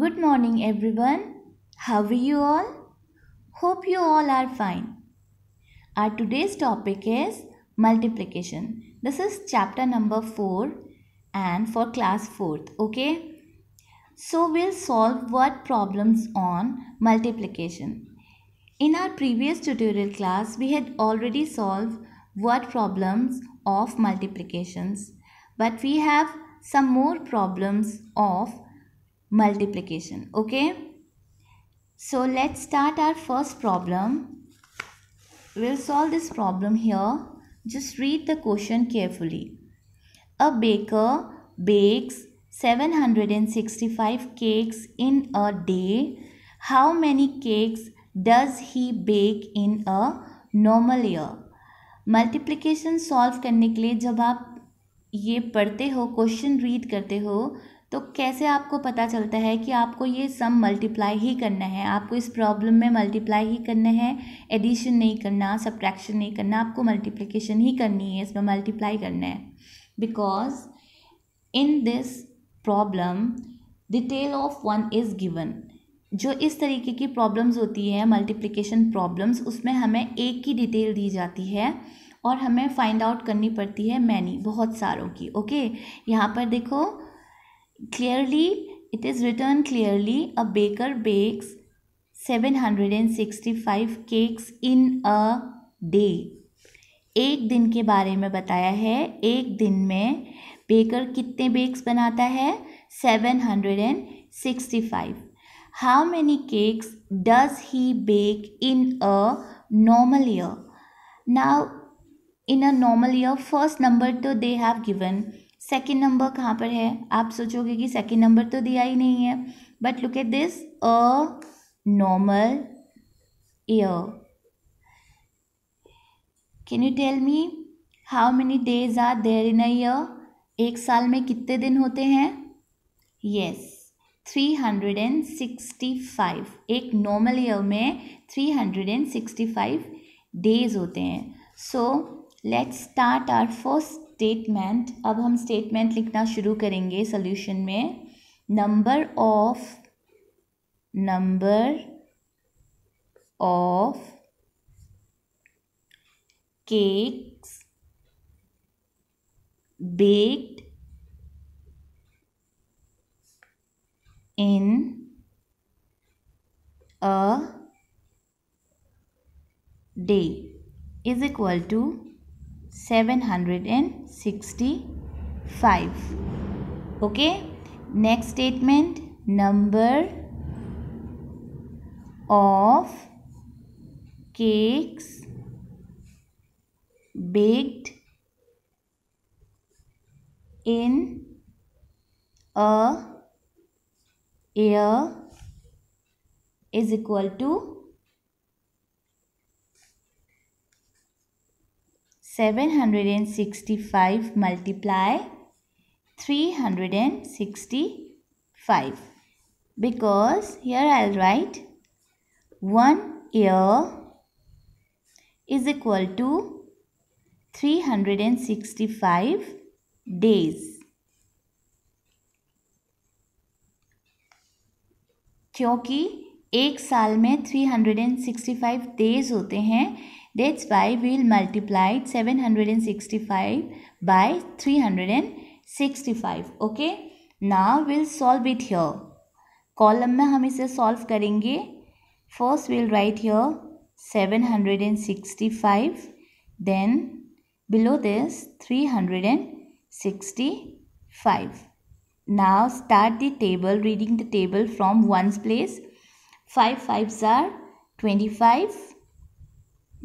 Good morning, everyone. How are you all? Hope you all are fine. Our today's topic is multiplication. This is chapter number 4 and for class 4th. Okay. So we'll solve word problems on multiplication. In our previous tutorial class, we had already solved word problems of multiplications. But we have some more problems of multiplication okay so let's start our first problem we'll solve this problem here just read the question carefully a baker bakes 765 cakes in a day how many cakes does he bake in a normal year multiplication solve करने के लिए जब आप ये पढ़ते हो question read करते हो तो कैसे आपको पता चलता है कि आपको ये सम मल्टीप्लाई ही करना है आपको इस प्रॉब्लम में मल्टीप्लाई ही करना है एडिशन नहीं करना सब्ट्रैक्शन नहीं करना आपको मल्टीप्लिकेशन ही करनी है इसमें मल्टीप्लाई करना है because in this problem detail of one is given जो इस तरीके की प्रॉब्लम्स होती है मल्टीप्लिकेशन प्रॉब्लम्स उसमें हमें एक की डिटेल दी जाती है और हमें फाइंड आउट करनी पड़ती है मैनी बहुत सारों की ओके यहाँ पर देखो clearly it is written clearly a baker bakes 765 cakes in a day एक दिन के बारे में बताया है एक दिन में बेकर कितने बेक्स बनाता है seven hundred and sixty five how many cakes does he bake in a normal year now in a normal year first number तो they have given second number कहाँ पर है आप सोचोगे कि सेकेंड नंबर तो दिया ही नहीं है but look at this a normal year can you tell me how many days are there in a year एक साल में कितने दिन होते हैं yes three hundred and sixty five एक नॉर्मल ईयर में three hundred and sixty five days होते हैं so let's start our first statement अब हम स्टेटमेंट लिखना शुरू करेंगे सोल्यूशन में number of number of cakes baked in a day is equal to 765 okay next statement number of cakes baked in a year is equal to 765 multiply 365 because here I'll write 1 year is equal to 365 days क्योंकि एक साल में 365 days होते हैं That's why we will multiply 765 by 365. Okay. Now we'll solve it here. Column. में हम इसे solve करेंगे First, we'll write here 765 Then below this 365 now start the table reading the table from ones place 5 fives are 25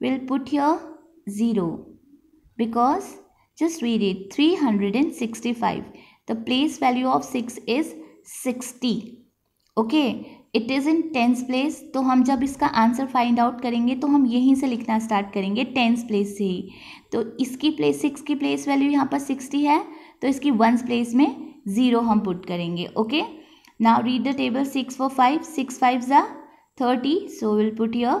We'll put here zero because just read it 365. The place value of 6 is 60. Okay. It is in tens place तो हम जब इसका answer find out करेंगे तो हम यहीं से लिखना स्टार्ट करेंगे टेंस प्लेस से ही तो इसकी प्लेस सिक्स की प्लेस वैल्यू यहाँ पर सिक्सटी है तो इसकी वंस प्लेस में ज़ीरो हम पुट करेंगे okay now read the table six four five six five ज़ा thirty so will put your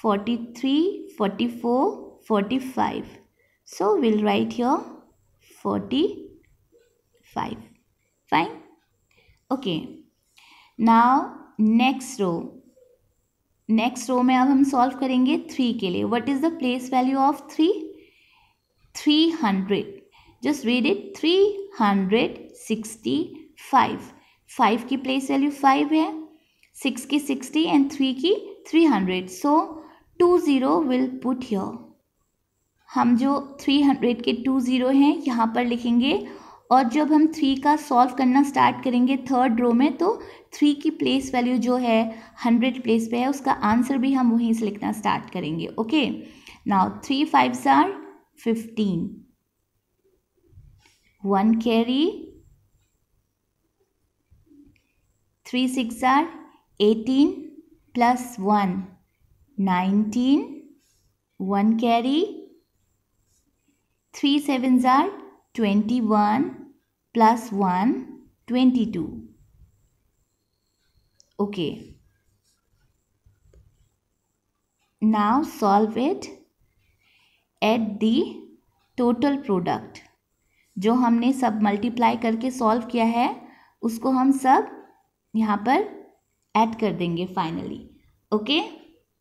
43, 44, 45. So we'll write here 45. Fine? Okay. Now next row. Next row mein ab hum solve karenge 3 ke liye. What is the place value of 3? 300. Just read it. 365. 5 ki place value 5 hai. 6 ki 60 and 3 ki 300. So two zero will put here हम जो three hundred के two zero हैं यहाँ पर लिखेंगे और जब हम थ्री का सॉल्व करना स्टार्ट करेंगे थर्ड रो में तो थ्री की प्लेस वैल्यू जो है हंड्रेड प्लेस पे है उसका आंसर भी हम वहीं से लिखना स्टार्ट करेंगे okay now three five are fifteen one carry three six are eighteen plus one nineteen one carry three seven ज़ार twenty one plus one twenty two okay now solve it at the total product जो हमने सब multiply करके solve किया है उसको हम सब यहाँ पर ऐड कर देंगे finally okay okay?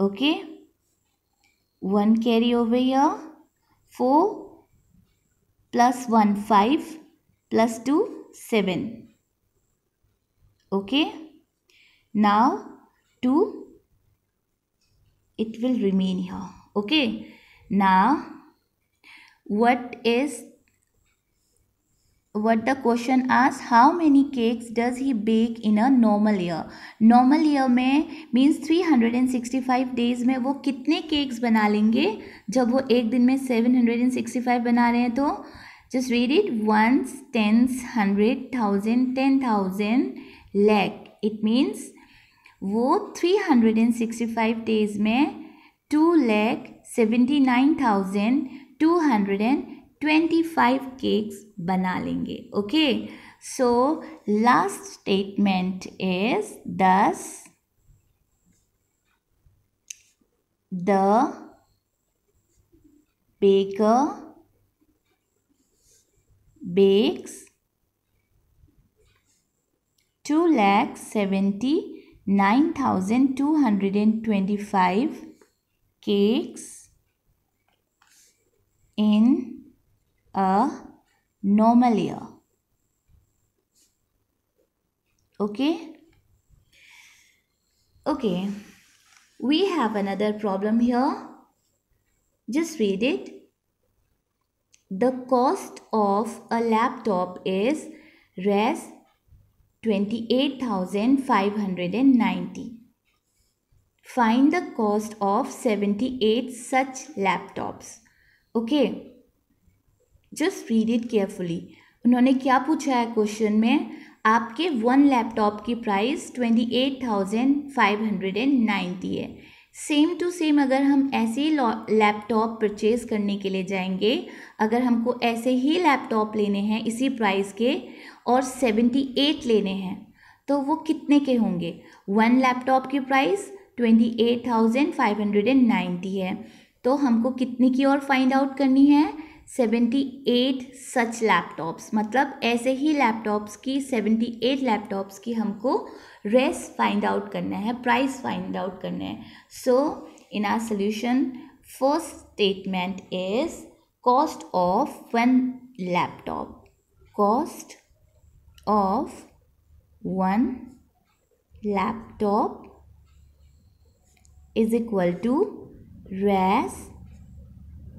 okay 1 carry over here 4 plus 1 5 plus 2 7 okay now 2 it will remain here okay now what is what the question asks how many cakes does he bake in a normal year normal year में means 365 days में वो कितने cakes बना लेंगे जब वो एक दिन में 765 बना रहे हैं तो just read it once tens hundred thousand ten thousand lakh it means वो 365 days में two lakh seventy nine thousand two hundred and twenty five cakes बना लेंगे okay so last statement is thus the baker bakes two lakhs seventy nine thousand two hundred and twenty five cakes in a normal year okay okay we have another problem here just read it the cost of a laptop is res 28590 find the cost of 78 such laptops okay just read it carefully उन्होंने क्या पूछा है question में आपके one laptop की price twenty eight thousand five hundred and ninety है same to same अगर हम ऐसे ही लैपटॉप परचेज करने के लिए जाएंगे अगर हमको ऐसे ही लैपटॉप लेने हैं इसी प्राइस के और सेवेंटी एट लेने हैं तो वो कितने के होंगे वन लैपटॉप की price twenty eight thousand five hundred and ninety है तो हमको कितने की और फाइंड आउट करनी है 78 सच लैपटॉप्स मतलब ऐसे ही लैपटॉप्स की 78 लैपटॉप्स की हमको रेस फाइंड आउट करना है प्राइस फाइंड आउट करना है so in our solution first statement is cost of one laptop cost of one laptop is equal to rest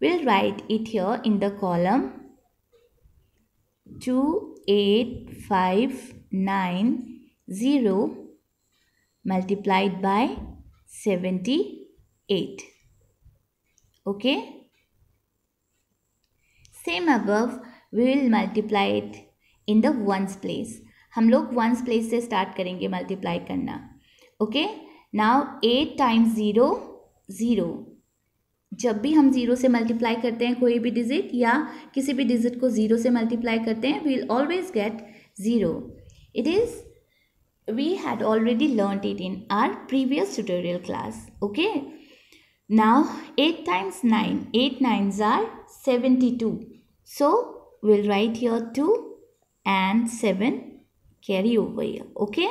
We'll write it here in the column 28590 multiplied by 78. Okay? Same above, we will multiply it in the ones place. हम लोग ones place से start करेंगे multiply करना Okay. Now eight times 0, 0. जब भी हम zero से multiply करते हैं कोई भी डिजिट या किसी भी डिजिट को जीरो से मल्टीप्लाई करते हैं we'll always get zero it is we had already learn it in our previous tutorial class okay now eight times nine eight nine are seventy two so will write your two and seven carry over your okay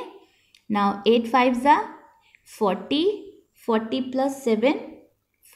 now eight five ज़ा forty forty plus seven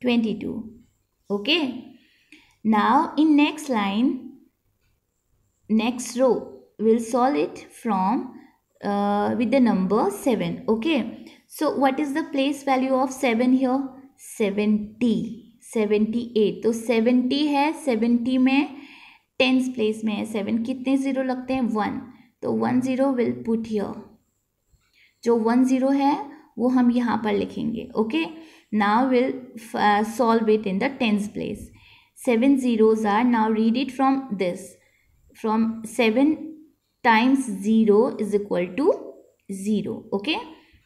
22 okay now in next line next row we'll solve it from uh, with the number 7 okay so what is the place value of 7 here 70 78 तो 70 है 70 में tens place में है 7 कितने zero लगते हैं one तो one zero will put here जो वन ज़ीरो है वो हम यहाँ पर लिखेंगे okay okay? Now we'll uh, solve it in the tens place. 7 zeros are, now read it from this. From 7 times 0 is equal to 0. Okay.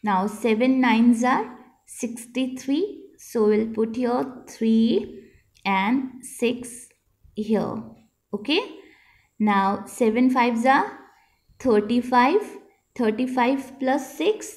Now seven nines are 63. So we'll put here 3 and 6 here. Okay. Now seven fives are 35. 35 plus 6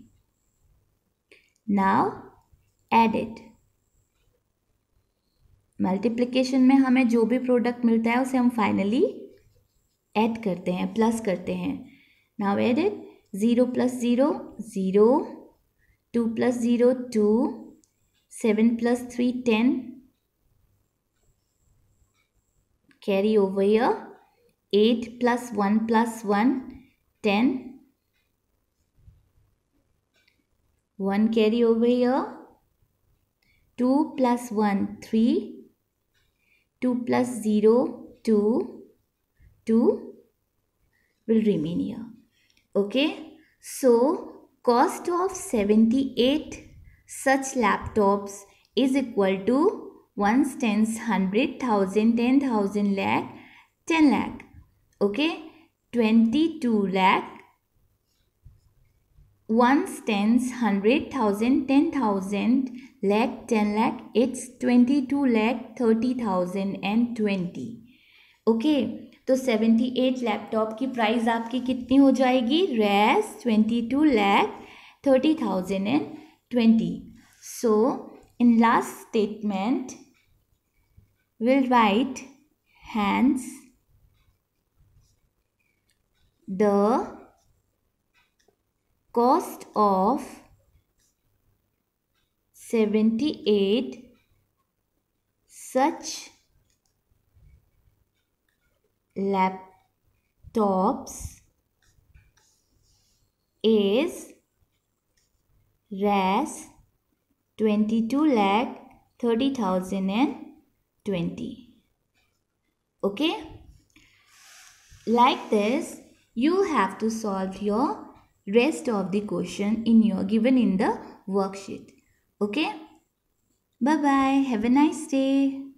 now added multiplication में हमें जो भी product मिलता है उसे हम finally add करते हैं प्लस करते हैं now added zero plus zero zero two plus zero two seven plus three ten carry over eight plus one plus one ten 1 carry over here 2 plus 1 3 2 plus 0 2 2 will remain here okay so cost of 78 such laptops is equal to 1 tens 100 thousand 10 thousand lakh 10 lakh okay 22 lakh ones, tens, hundred, thousand, ten thousand, lakh, ten lakh, it's twenty two lakh, thirty thousand and twenty. Okay तो seventy eight laptop की price आपकी कितनी हो जाएगी रेस twenty two lakh thirty thousand and twenty so in last statement will write hands the cost of 78 such laptops is RAS 22 lakh 30,020. Okay? Like this, you have to solve your rest of the question in your given in the worksheet okay bye bye have a nice day